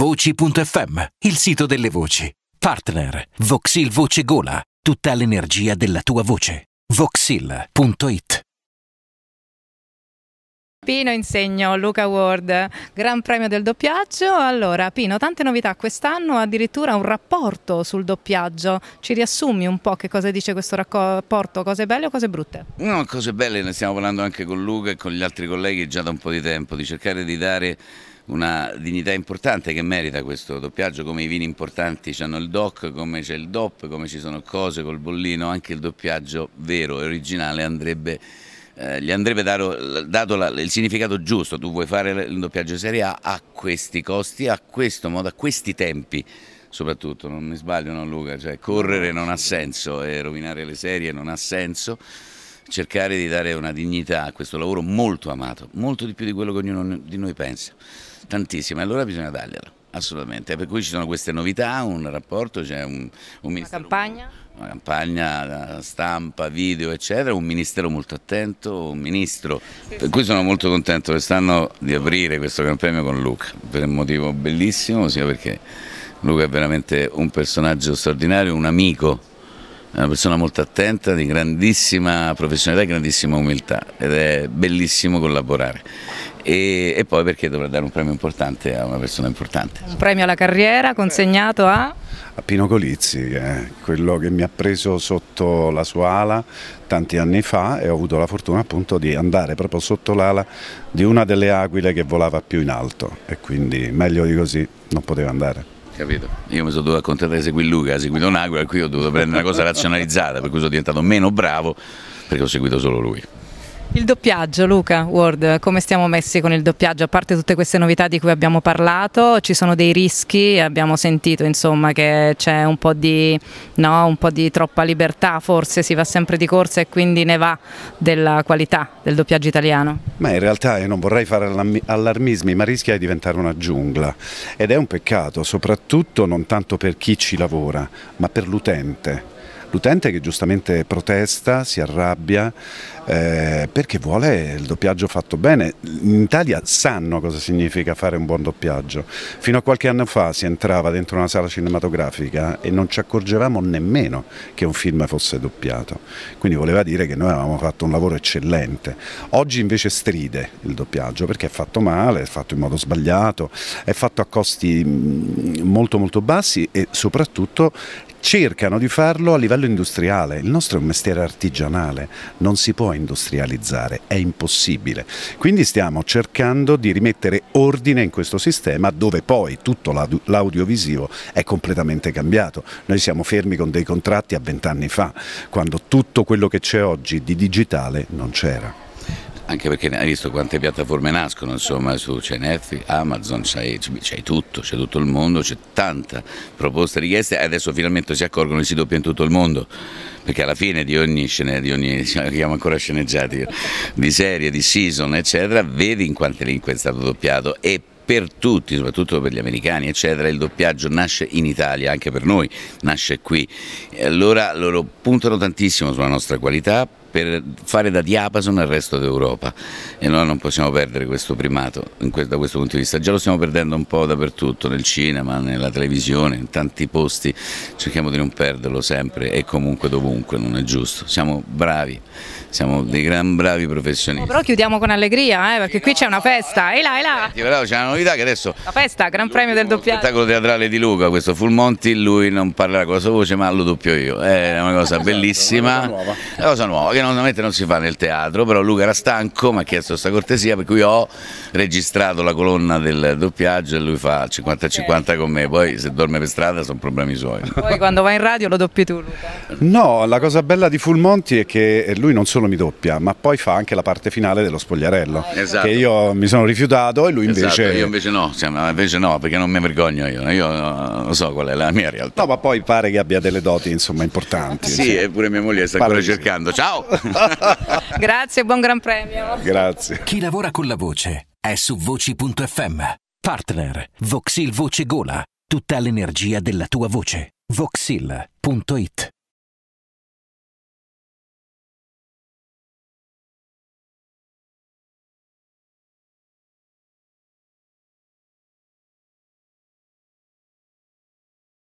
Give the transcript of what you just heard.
Voci.fm, il sito delle voci. Partner, Voxil Voce Gola, tutta l'energia della tua voce. Voxil.it Pino Insegno, Luca Ward, Gran Premio del Doppiaggio. Allora, Pino, tante novità quest'anno, addirittura un rapporto sul doppiaggio. Ci riassumi un po' che cosa dice questo rapporto, cose belle o cose brutte? No, cose belle, ne stiamo parlando anche con Luca e con gli altri colleghi già da un po' di tempo, di cercare di dare una dignità importante che merita questo doppiaggio, come i vini importanti hanno il DOC, come c'è il DOP, come ci sono cose col bollino, anche il doppiaggio vero e originale andrebbe, eh, gli andrebbe dato, dato la, il significato giusto, tu vuoi fare il doppiaggio serie A a questi costi, a questo modo, a questi tempi soprattutto, non mi sbaglio no Luca, cioè correre non ha senso e rovinare le serie non ha senso cercare di dare una dignità a questo lavoro molto amato, molto di più di quello che ognuno di noi pensa, tantissimo, e allora bisogna dargliela, Assolutamente, per cui ci sono queste novità, un rapporto, c'è cioè un, un ministero, Una campagna? Una campagna, eh, stampa, video, eccetera, un ministero molto attento, un ministro. Sì, per sì. cui sono molto contento quest'anno di aprire questo Gran Premio con Luca, per un motivo bellissimo, sia perché Luca è veramente un personaggio straordinario, un amico è una persona molto attenta, di grandissima professionalità e grandissima umiltà ed è bellissimo collaborare. E, e, poi perché dovrà dare un premio importante a una persona importante. Un premio alla carriera consegnato a? A Pino Colizzi, che è quello che mi ha preso sotto la sua ala tanti anni fa e ho avuto la fortuna appunto di andare proprio sotto l'ala di una delle aquile che volava più in alto e quindi meglio di così non poteva andare capito? Io mi sono dovuto accontentare di seguire Luca, ha seguito Naguila, qui ho dovuto prendere una cosa razionalizzata, per cui sono diventato meno bravo perché ho seguito solo lui. Il doppiaggio, Luca, Ward, come stiamo messi con il doppiaggio? A parte tutte queste novità di cui abbiamo parlato, ci sono dei rischi, abbiamo sentito insomma, che c'è un, no, un, po' di troppa libertà, forse si va sempre di corsa e quindi ne va della qualità del doppiaggio italiano. Ma in realtà io eh, non vorrei fare allarmismi, ma rischia di diventare una giungla ed è un peccato, soprattutto non tanto per chi ci lavora, ma per l'utente l'utente che giustamente protesta, si arrabbia eh, perché vuole il doppiaggio fatto bene. In Italia sanno cosa significa fare un buon doppiaggio. Fino a qualche anno fa si entrava dentro una sala cinematografica e non ci accorgevamo nemmeno che un film fosse doppiato. Quindi voleva dire che noi avevamo fatto un lavoro eccellente. Oggi invece stride il doppiaggio perché è fatto male, è fatto in modo sbagliato, è fatto a costi mm, molto molto bassi e soprattutto cercano di farlo a livello livello industriale, il nostro è un mestiere artigianale, non si può industrializzare, è impossibile. Quindi stiamo cercando di rimettere ordine in questo sistema dove poi tutto l'audiovisivo è completamente cambiato. Noi siamo fermi con dei contratti a vent'anni fa, quando tutto quello che c'è oggi di digitale non c'era anche perché hai visto quante piattaforme nascono, insomma, su, c'è Netflix, Amazon, c'è, tutto, c'è tutto il mondo, c'è tanta proposta richiesta e adesso finalmente si accorgono che si doppia in tutto il mondo, perché alla fine di ogni, scene, di ogni chiamo ancora sceneggiati, di serie, di season, eccetera, vedi in quante lingue è stato doppiato e per tutti, soprattutto per gli americani, eccetera, il doppiaggio nasce in Italia, anche per noi, nasce qui. E allora loro puntano tantissimo sulla nostra qualità per fare da diapason al resto d'Europa e noi non possiamo perdere questo primato questo, da questo punto di vista. Già lo stiamo perdendo un po' dappertutto, nel cinema, nella televisione, in tanti posti, cerchiamo di non perderlo sempre e comunque dovunque, non è giusto. Siamo bravi, siamo dei gran bravi professionisti. Oh, però chiudiamo con allegria, eh, perché qui c'è una festa, e là, e là. però c'erano novità che adesso... La festa, Gran Premio del doppiaggio. spettacolo teatrale di Luca, questo Full Monty, lui non parlerà con la sua voce ma lo doppio io. È una cosa bellissima, una cosa nuova, che normalmente non si fa nel teatro, però Luca era stanco, mi ha chiesto questa cortesia, per cui ho registrato la colonna del doppiaggio e lui fa 50-50 con me, poi se dorme per strada sono problemi suoi. Poi quando vai in radio lo doppi tu Luca? No, la cosa bella di Full Monty è che lui non solo mi doppia, ma poi fa anche la parte finale dello spogliarello, ah, esatto. che io mi sono rifiutato e lui invece esatto, io invece no, invece no, perché non mi vergogno io, io eh, lo so qual è la mia realtà. No, ma poi pare che abbia delle doti insomma importanti. sì, cioè. eppure mia moglie sta pare ancora sì. cercando. Ciao! Grazie, buon gran premio. Grazie. Chi lavora con la voce è su voci.fm. Partner, Voxil Voce Gola, tutta l'energia della tua voce. Voxil.it